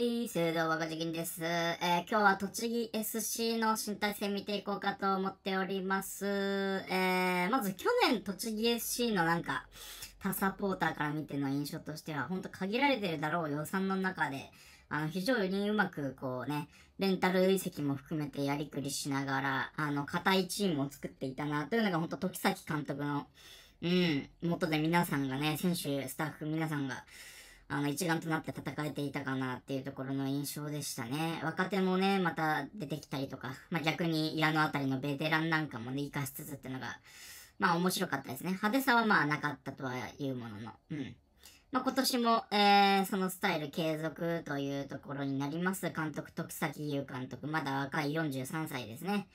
いそれではじきんです、えー、今日は栃木 SC の新体戦見ていこうかと思っております。えー、まず去年栃木 SC のなんか、他サポーターから見ての印象としては、ほんと限られてるだろう予算の中で、あの、非常にうまくこうね、レンタル移籍も含めてやりくりしながら、あの、硬いチームを作っていたな、というのがほんと時崎監督の、うん、元で皆さんがね、選手、スタッフ皆さんが、あの、一丸となって戦えていたかなっていうところの印象でしたね。若手もね、また出てきたりとか、まあ、逆に矢野のあたりのベテランなんかもね、活かしつつっていうのが、まあ面白かったですね。派手さはまあなかったとは言うものの、うん。まあ、今年も、えー、そのスタイル継続というところになります。監督、徳崎優監督、まだ若い43歳ですね。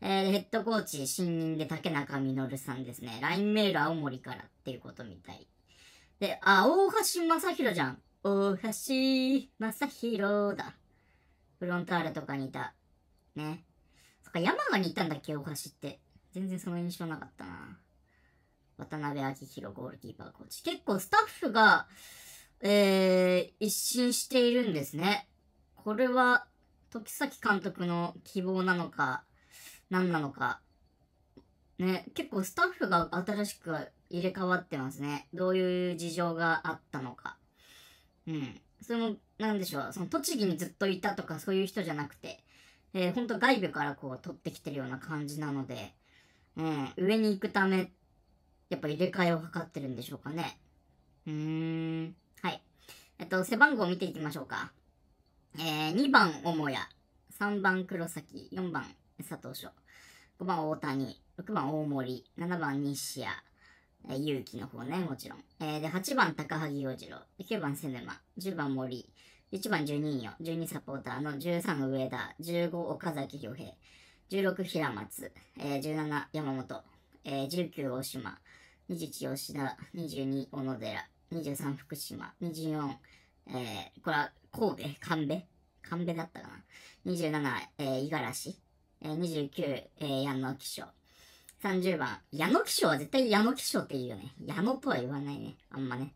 えー、ヘッドコーチ、新任で竹中稔さんですね。LINE メール青森からっていうことみたいで、あ、大橋正宏じゃん。大橋正宏だ。フロンターレとかにいた。ね。そっか、山賀にいたんだっけ、大橋って。全然その印象なかったな。渡辺明宏ゴールキーパーコーチ。結構スタッフが、えー、一新しているんですね。これは、時崎監督の希望なのか、何なのか。ね、結構スタッフが新しく入れ替わってますね。どういう事情があったのか。うん。それも、なんでしょう、その栃木にずっといたとかそういう人じゃなくて、えー、ほんと外部からこう取ってきてるような感じなので、うん、上に行くため、やっぱ入れ替えを図ってるんでしょうかね。うーん。はい。えっと、背番号を見ていきましょうか。えー、2番、母屋。3番、黒崎。4番、佐藤翔。5番、大谷。6番、大森。7番、西谷。えー、勇気の方ね、もちろん。えー、で、8番高萩洋次郎、9番セネマ、10番森、1番ニーよ、12サポーターの13上田、15岡崎洋平、16平松、えー、17山本、えー、19大島、21吉田、22小野寺、23福島、24、えー、これは神戸、神戸神戸だったかな。27、え五十嵐、え29、えー、矢野紀章、30番。矢野気象は絶対矢野気象って言うよね。矢野とは言わないね。あんまね。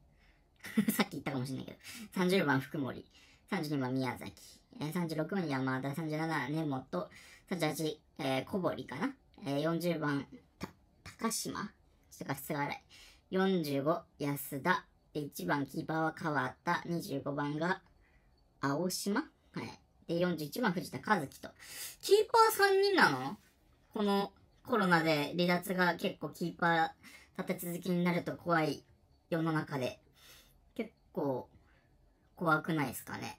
さっき言ったかもしれないけど。30番福森。32番宮崎。えー、36番山田。37根本。38、えー、小堀かな。えー、40番、た、高島ちょっとすがらい。45、安田。で、1番、木場川田。25番が、青島はい。で、41番、藤田和樹と。キーパー3人なのこの、コロナで離脱が結構キーパー立て続きになると怖い世の中で、結構怖くないですかね。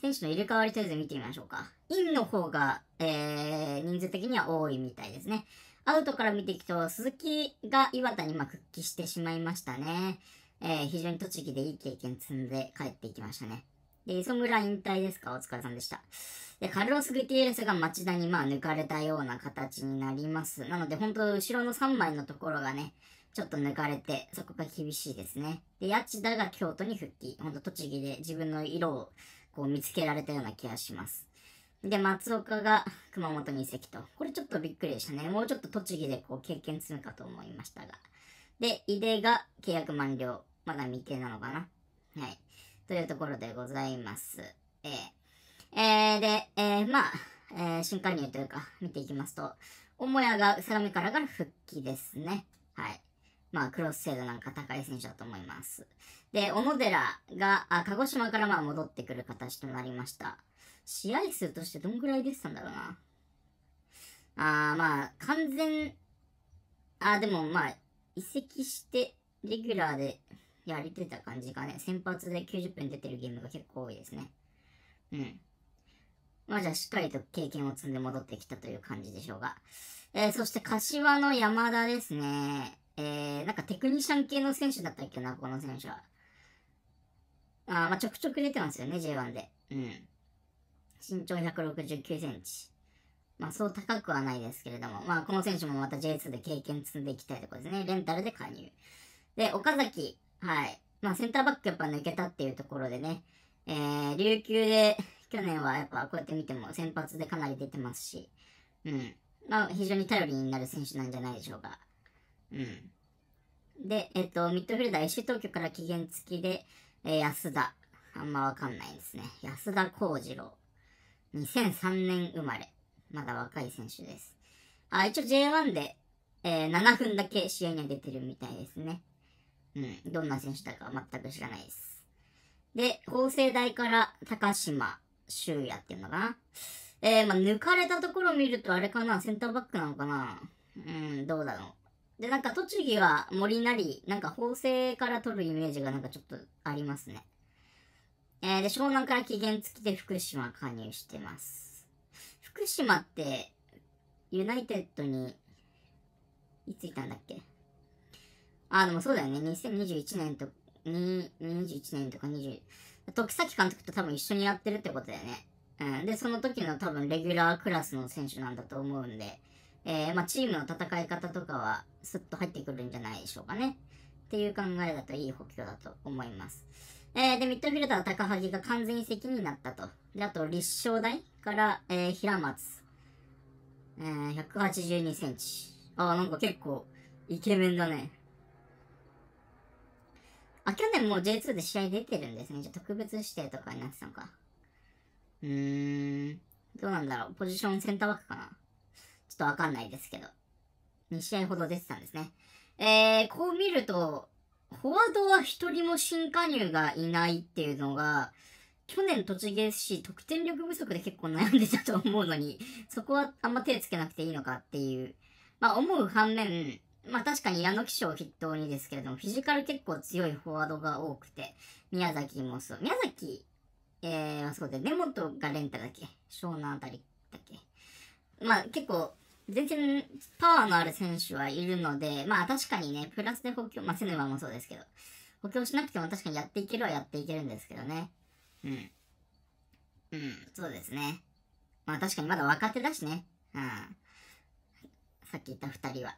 選手の入れ替わりとりあえず見てみましょうか。インの方が、えー、人数的には多いみたいですね。アウトから見ていくと、鈴木が岩田に今復帰してしまいましたね。えー、非常に栃木でいい経験積んで帰っていきましたね。で、磯村引退ですかお疲れさんでした。で、カルロス・グティエレスが町田にまあ抜かれたような形になります。なので、本当後ろの3枚のところがね、ちょっと抜かれて、そこが厳しいですね。で、八田が京都に復帰。ほんと栃木で自分の色をこう見つけられたような気がします。で、松岡が熊本に移籍と。これちょっとびっくりでしたね。もうちょっと栃木でこう経験積むかと思いましたが。で、井出が契約満了。まだ未定なのかなはい。というところでございます。えー、えー、で、えー、まあ、えー、新加入というか、見ていきますと、母屋が相模からから復帰ですね。はい。まあ、クロス精度なんか高い選手だと思います。で、小野寺が、あ、鹿児島からまあ戻ってくる形となりました。試合数としてどんぐらい出てたんだろうな。あー、まあ、完全、あ、でもまあ、移籍して、レギュラーで、やれてた感じがね、先発で90分出てるゲームが結構多いですね。うん。まあじゃあしっかりと経験を積んで戻ってきたという感じでしょうが。えー、そして柏の山田ですね。えー、なんかテクニシャン系の選手だったっけな、この選手は。あまあちょくちょく出てますよね、J1 で。うん。身長169センチ。まあそう高くはないですけれども、まあこの選手もまた J2 で経験積んでいきたいところですね。レンタルで加入。で、岡崎、はい。まあ、センターバックやっぱ抜けたっていうところでね、えー、琉球で 去年はやっぱこうやって見ても先発でかなり出てますし、うん。まあ、非常に頼りになる選手なんじゃないでしょうか。うん。で、えっ、ー、と、ミッドフィルダー、石東京から期限付きで、えー、安田。あんまわかんないですね。安田幸次郎。2003年生まれ。まだ若い選手です。あ、一応 J1 で、えー、7分だけ試合には出てるみたいですね。うん。どんな選手だか全く知らないです。で、法政大から高島修也っていうのかな。えー、まあ、抜かれたところを見るとあれかな、センターバックなのかな。うん、どうだろう。で、なんか栃木は森なり、なんか法政から取るイメージがなんかちょっとありますね。えー、で、湘南から期限付きで福島加入してます。福島って、ユナイテッドに、いついたんだっけあ、でもそうだよね。2021年と、21年とか20、時崎監督と多分一緒にやってるってことだよね。うん。で、その時の多分レギュラークラスの選手なんだと思うんで、えー、まあ、チームの戦い方とかは、スッと入ってくるんじゃないでしょうかね。っていう考えだといい補強だと思います。えー、で、ミッドフィルダー高萩が完全移籍になったと。で、あと、立正大から、えー、平松。えー、182センチ。あ、なんか結構、イケメンだね。あ、去年もう J2 で試合出てるんですね。じゃ特別指定とかになってたのか。うーん。どうなんだろう。ポジションセンターバックかな。ちょっとわかんないですけど。2試合ほど出てたんですね。えー、こう見ると、フォワードは一人も新加入がいないっていうのが、去年栃木 SC 得点力不足で結構悩んでたと思うのに、そこはあんま手つけなくていいのかっていう。まあ思う反面、まあ確かに矢野騎手を筆頭にですけれども、フィジカル結構強いフォワードが多くて、宮崎もそう。宮崎、えー、そうで、根本がレンタだっけ湘南あたりだっけまあ結構、全然パワーのある選手はいるので、まあ確かにね、プラスで補強、まあセネマもそうですけど、補強しなくても確かにやっていけるはやっていけるんですけどね。うん。うん、そうですね。まあ確かにまだ若手だしね。うん。さっき言った二人は。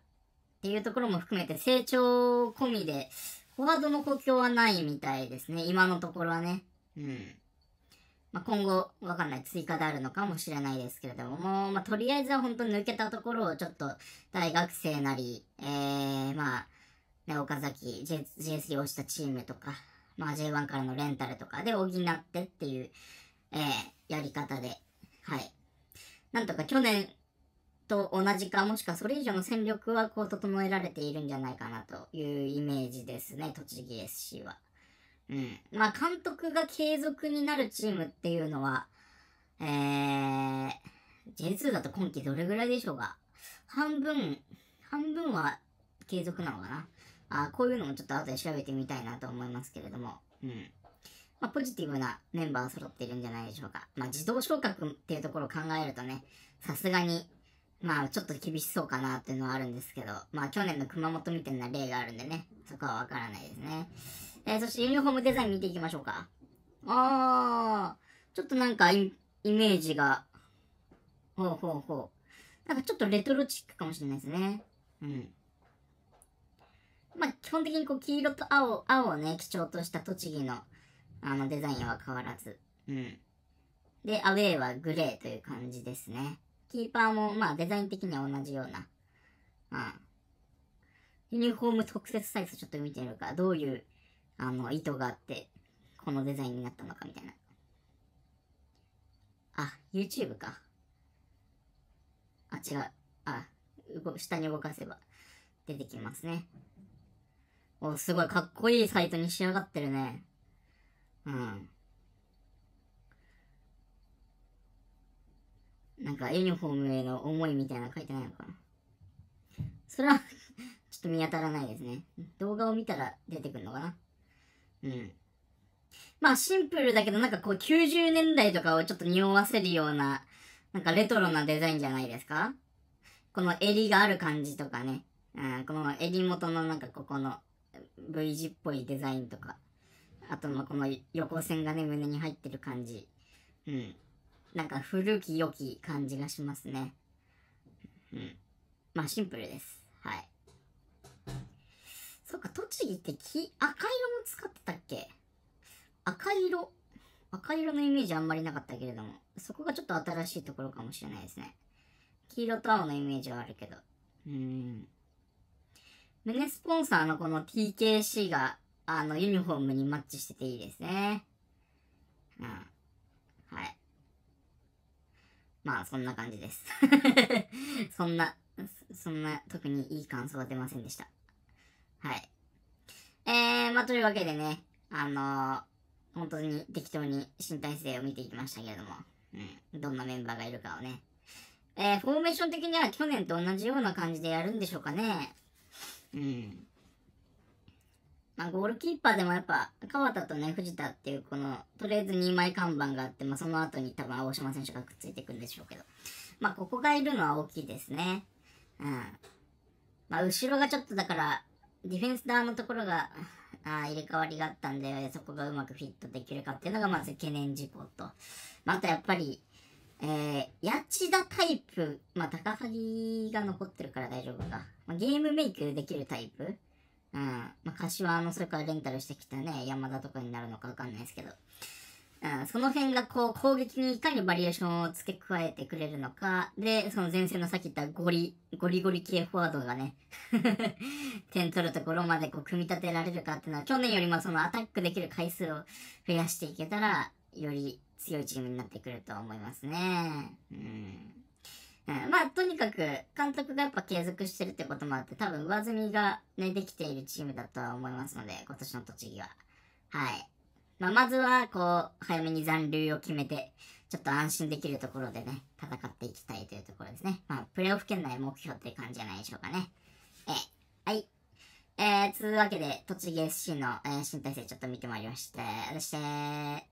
っていうところも含めて成長込みで、フォワードの補強はないみたいですね。今のところはね。うん。まあ、今後、わかんない。追加であるのかもしれないですけれども、もう、まあ、とりあえずは本当に抜けたところをちょっと、大学生なり、えー、まあ、ね、岡崎、J、J3 をしたチームとか、まあ、J1 からのレンタルとかで補ってっていう、えー、やり方で、はい。なんとか去年、と同じかもしくはそれ以上の戦力はこう整えられているんじゃないかなというイメージですね、栃木 SC は。うん。まあ、監督が継続になるチームっていうのは、えー、J2 だと今季どれぐらいでしょうか半分、半分は継続なのかなあこういうのもちょっと後で調べてみたいなと思いますけれども、うん。まあ、ポジティブなメンバー揃っているんじゃないでしょうか。まあ、自動昇格っていうところを考えるとね、さすがにまあちょっと厳しそうかなっていうのはあるんですけど、まあ去年の熊本みたいな例があるんでね、そこはわからないですね。えー、そしてユニフォームデザイン見ていきましょうか。あー、ちょっとなんかイメージが、ほうほうほう。なんかちょっとレトロチックかもしれないですね。うん。まあ基本的にこう黄色と青、青をね、基調とした栃木のあのデザインは変わらず。うん。で、アウェイはグレーという感じですね。キーパーも、まあ、デザイン的には同じような。うん。ユニフォーム特設サイトちょっと見てみるか、どういう、あの、意図があって、このデザインになったのかみたいな。あ、YouTube か。あ、違う。あ、下に動かせば出てきますね。お、すごいかっこいいサイトに仕上がってるね。うん。なんかユニフォームへの思いみたいなの書いてないのかなそれはちょっと見当たらないですね。動画を見たら出てくるのかなうん。まあシンプルだけどなんかこう90年代とかをちょっと匂わせるような、なんかレトロなデザインじゃないですかこの襟がある感じとかね。うん、この襟元のなんかここの V 字っぽいデザインとか。あとのこの横線がね、胸に入ってる感じ。うん。なんか古き良き感じがしますね。うん。まあシンプルです。はい。そっか、栃木ってき赤色も使ってたっけ赤色。赤色のイメージあんまりなかったけれども、そこがちょっと新しいところかもしれないですね。黄色と青のイメージはあるけど。うん。胸スポンサーのこの TKC が、あの、ユニフォームにマッチしてていいですね。うん。はい。まあ、そんな感じです。そんな、そんな、特にいい感想は出ませんでした。はい。えー、まあ、というわけでね、あのー、本当に適当に新体制を見ていきましたけれども、うん、どんなメンバーがいるかをね。えー、フォーメーション的には去年と同じような感じでやるんでしょうかね。うん。まあ、ゴールキーパーでもやっぱ、川田とね、藤田っていう、この、とりあえず2枚看板があって、まあ、その後に多分青島選手がくっついてくるんでしょうけど、まあ、ここがいるのは大きいですね。うん。まあ、後ろがちょっとだから、ディフェンス側のところが、あ入れ替わりがあったんで、そこがうまくフィットできるかっていうのが、まず懸念事項と。まあ、あとやっぱり、えー、八千田タイプ、まあ、高萩が残ってるから大丈夫か。まあ、ゲームメイクできるタイプうん。まあ、柏の、それからレンタルしてきたね、山田とかになるのかわかんないですけど。うん、その辺がこう攻撃にいかにバリエーションを付け加えてくれるのか、で、その前線のさっき言ったゴリ、ゴリゴリ系フォワードがね 点取るところまでこう組み立てられるかっていうのは、去年よりもそのアタックできる回数を増やしていけたら、より強いチームになってくると思いますね。うん。うん、まあ、とにかく、監督がやっぱ継続してるってこともあって、多分上積みがね、できているチームだとは思いますので、今年の栃木は。はい。まあ、まずは、こう、早めに残留を決めて、ちょっと安心できるところでね、戦っていきたいというところですね。まあ、プレーオフ圏内目標って感じじゃないでしょうかね。え、はい。えー、つうわけで、栃木 SC の、えー、新体制ちょっと見てまいりまして、そして、